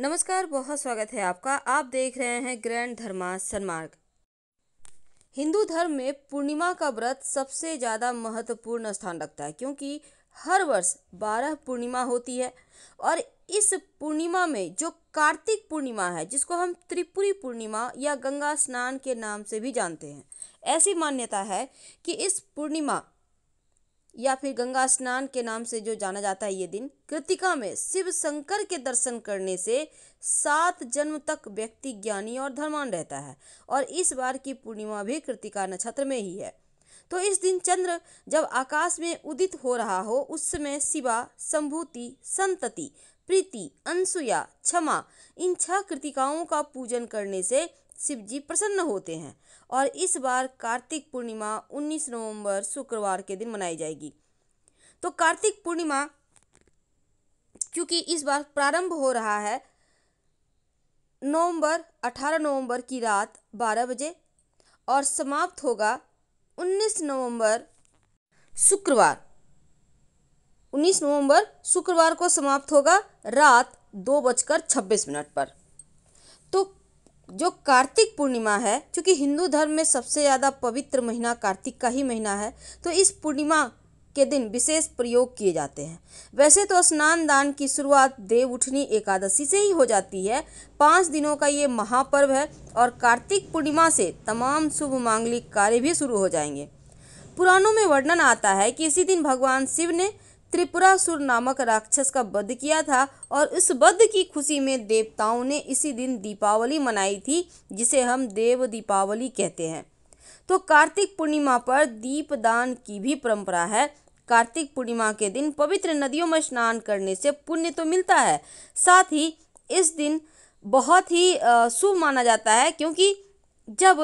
नमस्कार बहुत स्वागत है आपका आप देख रहे हैं ग्रैंड धर्मा सन्मार्ग हिंदू धर्म में पूर्णिमा का व्रत सबसे ज़्यादा महत्वपूर्ण स्थान रखता है क्योंकि हर वर्ष बारह पूर्णिमा होती है और इस पूर्णिमा में जो कार्तिक पूर्णिमा है जिसको हम त्रिपुरी पूर्णिमा या गंगा स्नान के नाम से भी जानते हैं ऐसी मान्यता है कि इस पूर्णिमा या फिर गंगा स्नान के नाम से जो जाना जाता है ये दिन कृतिका में शिव शंकर के दर्शन करने से सात जन्म तक व्यक्ति ज्ञानी और धर्मान रहता है और इस बार की पूर्णिमा भी कृतिका नक्षत्र में ही है तो इस दिन चंद्र जब आकाश में उदित हो रहा हो उस समय शिवा संभूति संतति प्रीति अनसुया क्षमा इन छह कृतिकाओं का पूजन करने से शिव जी प्रसन्न होते हैं और इस बार कार्तिक पूर्णिमा 19 नवंबर शुक्रवार के दिन मनाई जाएगी तो कार्तिक पूर्णिमा क्योंकि इस बार प्रारंभ हो रहा है नवंबर 18 नवंबर की रात 12 बजे और समाप्त होगा 19 नवंबर शुक्रवार 19 नवंबर शुक्रवार को समाप्त होगा रात दो बजकर छब्बीस मिनट पर तो जो कार्तिक पूर्णिमा है क्योंकि हिंदू धर्म में सबसे ज़्यादा पवित्र महीना कार्तिक का ही महीना है तो इस पूर्णिमा के दिन विशेष प्रयोग किए जाते हैं वैसे तो स्नान दान की शुरुआत देव उठनी एकादशी से ही हो जाती है पाँच दिनों का ये महापर्व है और कार्तिक पूर्णिमा से तमाम शुभ मांगलिक कार्य भी शुरू हो जाएंगे पुराणों में वर्णन आता है कि इसी दिन भगवान शिव ने त्रिपुरासुर नामक राक्षस का वध किया था और इस वध की खुशी में देवताओं ने इसी दिन दीपावली मनाई थी जिसे हम देव दीपावली कहते हैं तो कार्तिक पूर्णिमा पर दीपदान की भी परंपरा है कार्तिक पूर्णिमा के दिन पवित्र नदियों में स्नान करने से पुण्य तो मिलता है साथ ही इस दिन बहुत ही शुभ माना जाता है क्योंकि जब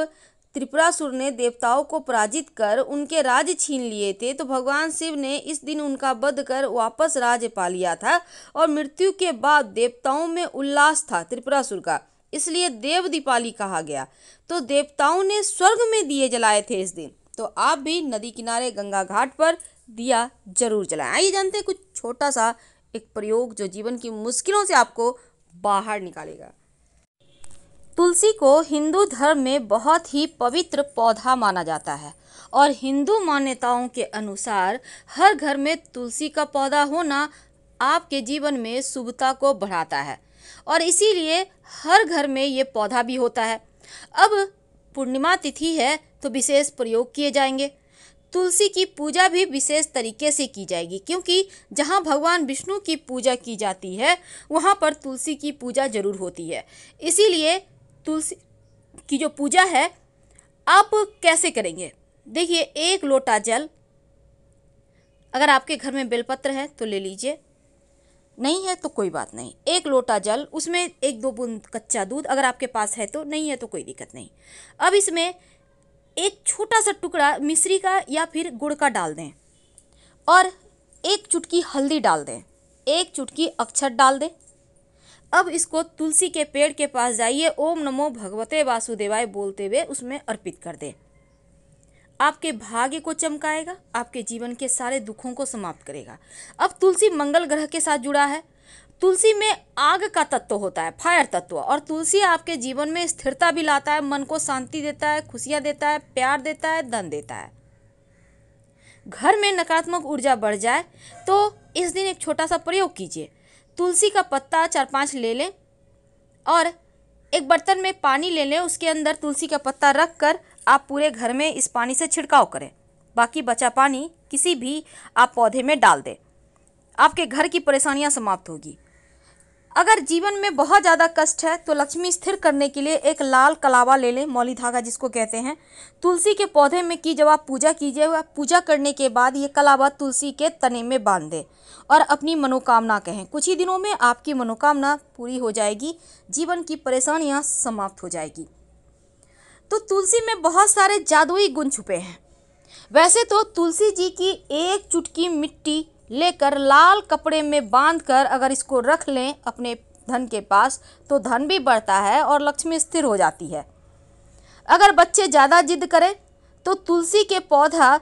त्रिपुरासुर ने देवताओं को पराजित कर उनके राज छीन लिए थे तो भगवान शिव ने इस दिन उनका वध कर वापस राज्य पा लिया था और मृत्यु के बाद देवताओं में उल्लास था त्रिपुरासुर का इसलिए देव दीपाली कहा गया तो देवताओं ने स्वर्ग में दिए जलाए थे इस दिन तो आप भी नदी किनारे गंगा घाट पर दिया जरूर जलाएं आइए जानते हैं कुछ छोटा सा एक प्रयोग जो जीवन की मुश्किलों से आपको बाहर निकालेगा तुलसी को हिंदू धर्म में बहुत ही पवित्र पौधा माना जाता है और हिंदू मान्यताओं के अनुसार हर घर में तुलसी का पौधा होना आपके जीवन में शुभता को बढ़ाता है और इसीलिए हर घर में ये पौधा भी होता है अब पूर्णिमा तिथि है तो विशेष प्रयोग किए जाएंगे तुलसी की पूजा भी विशेष तरीके से की जाएगी क्योंकि जहाँ भगवान विष्णु की पूजा की जाती है वहाँ पर तुलसी की पूजा जरूर होती है इसीलिए तुलसी की जो पूजा है आप कैसे करेंगे देखिए एक लोटा जल अगर आपके घर में बेलपत्र है तो ले लीजिए नहीं है तो कोई बात नहीं एक लोटा जल उसमें एक दो बूंद कच्चा दूध अगर आपके पास है तो नहीं है तो कोई दिक्कत नहीं अब इसमें एक छोटा सा टुकड़ा मिश्री का या फिर गुड़ का डाल दें और एक चुटकी हल्दी डाल दें एक चुटकी अक्षत डाल दें अब इसको तुलसी के पेड़ के पास जाइए ओम नमो भगवते वासुदेवाय बोलते हुए उसमें अर्पित कर दें आपके भाग्य को चमकाएगा आपके जीवन के सारे दुखों को समाप्त करेगा अब तुलसी मंगल ग्रह के साथ जुड़ा है तुलसी में आग का तत्व होता है फायर तत्व और तुलसी आपके जीवन में स्थिरता भी लाता है मन को शांति देता है खुशियाँ देता है प्यार देता है धन देता है घर में नकारात्मक ऊर्जा बढ़ जाए तो इस दिन एक छोटा सा प्रयोग कीजिए तुलसी का पत्ता चार पांच ले लें और एक बर्तन में पानी ले लें उसके अंदर तुलसी का पत्ता रख कर आप पूरे घर में इस पानी से छिड़काव करें बाकी बचा पानी किसी भी आप पौधे में डाल दें आपके घर की परेशानियां समाप्त होगी अगर जीवन में बहुत ज़्यादा कष्ट है तो लक्ष्मी स्थिर करने के लिए एक लाल कलावा ले लें मौली धागा जिसको कहते हैं तुलसी के पौधे में की जब आप पूजा कीजिए पूजा करने के बाद ये कलावा तुलसी के तने में बांध दें और अपनी मनोकामना कहें कुछ ही दिनों में आपकी मनोकामना पूरी हो जाएगी जीवन की परेशानियाँ समाप्त हो जाएगी तो तुलसी में बहुत सारे जादुई गुण छुपे हैं वैसे तो तुलसी जी की एक चुटकी मिट्टी लेकर लाल कपड़े में बांध कर अगर इसको रख लें अपने धन के पास तो धन भी बढ़ता है और लक्ष्मी स्थिर हो जाती है अगर बच्चे ज़्यादा जिद करें तो तुलसी के पौधा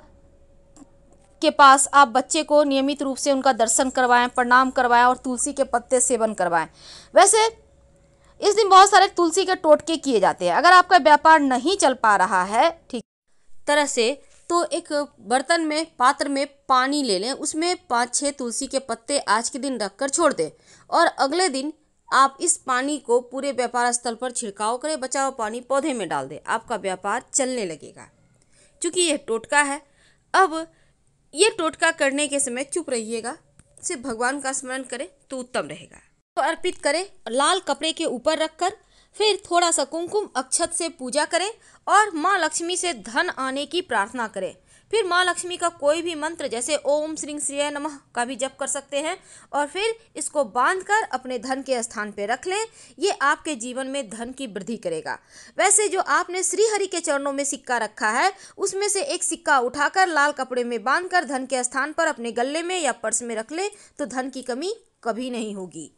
के पास आप बच्चे को नियमित रूप से उनका दर्शन करवाएं प्रणाम करवाएं और तुलसी के पत्ते सेवन करवाएं वैसे इस दिन बहुत सारे तुलसी के टोटके किए जाते हैं अगर आपका व्यापार नहीं चल पा रहा है ठीक तरह से तो एक बर्तन में पात्र में पानी ले लें उसमें पाँच छः तुलसी के पत्ते आज के दिन रख कर छोड़ दें और अगले दिन आप इस पानी को पूरे व्यापार स्थल पर छिड़काव करें बचाव पानी पौधे में डाल दें आपका व्यापार चलने लगेगा चूँकि यह टोटका है अब ये टोटका करने के समय चुप रहिएगा सिर्फ भगवान का स्मरण करें तो उत्तम रहेगा तो अर्पित करें लाल कपड़े के ऊपर रखकर फिर थोड़ा सा कुमकुम अक्षत से पूजा करें और माँ लक्ष्मी से धन आने की प्रार्थना करें फिर माँ लक्ष्मी का कोई भी मंत्र जैसे ओम श्री श्री नमः का भी जप कर सकते हैं और फिर इसको बांधकर कर अपने धन के स्थान पर रख लें ये आपके जीवन में धन की वृद्धि करेगा वैसे जो आपने श्रीहरि के चरणों में सिक्का रखा है उसमें से एक सिक्का उठाकर लाल कपड़े में बांध कर धन के स्थान पर अपने गले में या पर्स में रख लें तो धन की कमी कभी नहीं होगी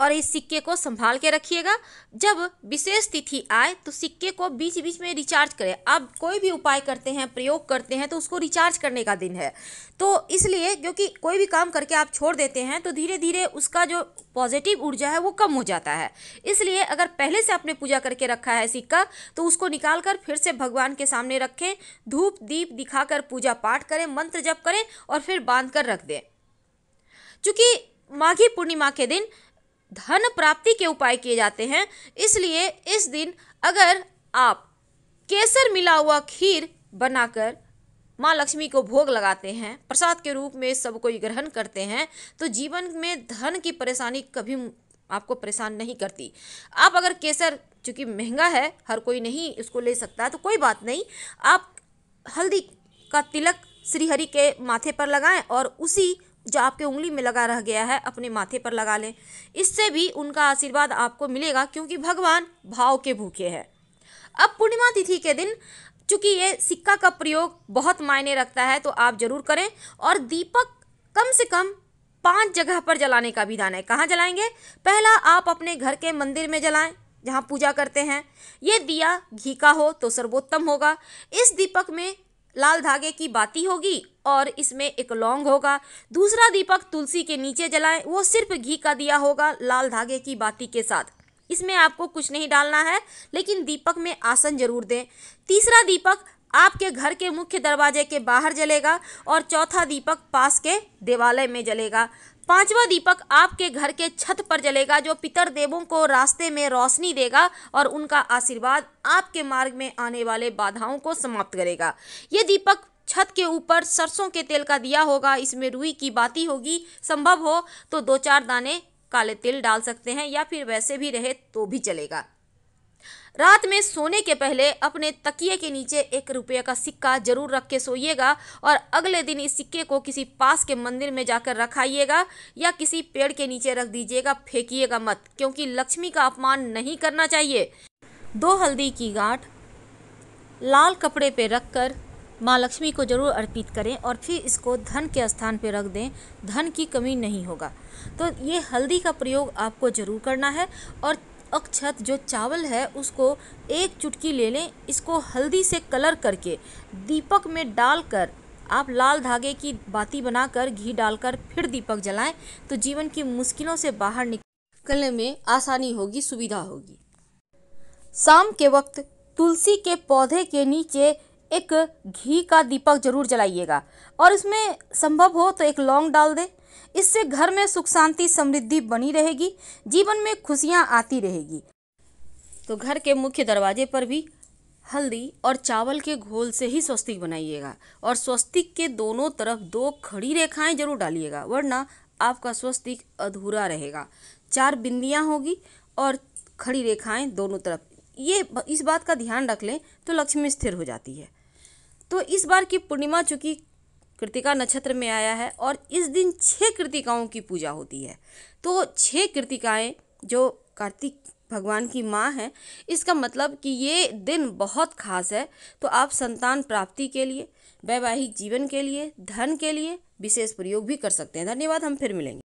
और इस सिक्के को संभाल के रखिएगा जब विशेष तिथि आए तो सिक्के को बीच बीच में रिचार्ज करें आप कोई भी उपाय करते हैं प्रयोग करते हैं तो उसको रिचार्ज करने का दिन है तो इसलिए क्योंकि कोई भी काम करके आप छोड़ देते हैं तो धीरे धीरे उसका जो पॉजिटिव ऊर्जा है वो कम हो जाता है इसलिए अगर पहले से आपने पूजा करके रखा है सिक्का तो उसको निकाल कर फिर से भगवान के सामने रखें धूप दीप दिखाकर पूजा पाठ करें मंत्र जप करें और फिर बांध कर रख दें चूँकि माघी पूर्णिमा के दिन धन प्राप्ति के उपाय किए जाते हैं इसलिए इस दिन अगर आप केसर मिला हुआ खीर बनाकर माँ लक्ष्मी को भोग लगाते हैं प्रसाद के रूप में सबको ग्रहण करते हैं तो जीवन में धन की परेशानी कभी आपको परेशान नहीं करती आप अगर केसर चूँकि महंगा है हर कोई नहीं उसको ले सकता तो कोई बात नहीं आप हल्दी का तिलक श्रीहरि के माथे पर लगाएं और उसी जो आपके उंगली में लगा रह गया है अपने माथे पर लगा लें इससे भी उनका आशीर्वाद आपको मिलेगा क्योंकि भगवान भाव के भूखे हैं अब पूर्णिमा तिथि के दिन चूंकि ये सिक्का का प्रयोग बहुत मायने रखता है तो आप जरूर करें और दीपक कम से कम पांच जगह पर जलाने का विधान है कहाँ जलाएंगे पहला आप अपने घर के मंदिर में जलाएं जहाँ पूजा करते हैं ये दिया घी का हो तो सर्वोत्तम होगा इस दीपक में लाल धागे की बाती होगी और इसमें एक लौंग होगा दूसरा दीपक तुलसी के नीचे जलाएं वो सिर्फ घी का दिया होगा लाल धागे की बाती के साथ इसमें आपको कुछ नहीं डालना है लेकिन दीपक में आसन जरूर दें तीसरा दीपक आपके घर के मुख्य दरवाजे के बाहर जलेगा और चौथा दीपक पास के देवालय में जलेगा पांचवा दीपक आपके घर के छत पर जलेगा जो पितर देवों को रास्ते में रोशनी देगा और उनका आशीर्वाद आपके मार्ग में आने वाले बाधाओं को समाप्त करेगा ये दीपक छत के ऊपर सरसों के तेल का दिया होगा इसमें रुई की बाती होगी संभव हो तो दो चार दाने काले तिल डाल सकते हैं या फिर वैसे भी रहे तो भी चलेगा रात में सोने के पहले अपने तकिए के नीचे एक रुपये का सिक्का जरूर रख के सोइएगा और अगले दिन इस सिक्के को किसी पास के मंदिर में जाकर रखाइएगा या किसी पेड़ के नीचे रख दीजिएगा फेंकिएगा मत क्योंकि लक्ष्मी का अपमान नहीं करना चाहिए दो हल्दी की गांठ लाल कपड़े पे कर माँ लक्ष्मी को जरूर अर्पित करें और फिर इसको धन के स्थान पर रख दें धन की कमी नहीं होगा तो ये हल्दी का प्रयोग आपको ज़रूर करना है और अक्षत जो चावल है उसको एक चुटकी ले लें इसको हल्दी से कलर करके दीपक में डालकर आप लाल धागे की बाती बनाकर घी डालकर फिर दीपक जलाएं तो जीवन की मुश्किलों से बाहर निकलने में आसानी होगी सुविधा होगी शाम के वक्त तुलसी के पौधे के नीचे एक घी का दीपक जरूर जलाइएगा और इसमें संभव हो तो एक लौंग डाल दें इससे घर में सुख शांति समृद्धि बनी रहेगी जीवन में खुशियाँ आती रहेगी तो घर के मुख्य दरवाजे पर भी हल्दी और चावल के घोल से ही स्वस्तिक बनाइएगा और स्वस्तिक के दोनों तरफ दो खड़ी रेखाएं जरूर डालिएगा वरना आपका स्वस्तिक अधूरा रहेगा चार बिंदियां होगी और खड़ी रेखाएं दोनों तरफ ये इस बात का ध्यान रख लें तो लक्ष्मी स्थिर हो जाती है तो इस बार की पूर्णिमा चूँकि कृतिका नक्षत्र में आया है और इस दिन छः कृतिकाओं की पूजा होती है तो छः कृतिकाएँ जो कार्तिक भगवान की माँ है इसका मतलब कि ये दिन बहुत खास है तो आप संतान प्राप्ति के लिए वैवाहिक जीवन के लिए धन के लिए विशेष प्रयोग भी कर सकते हैं धन्यवाद हम फिर मिलेंगे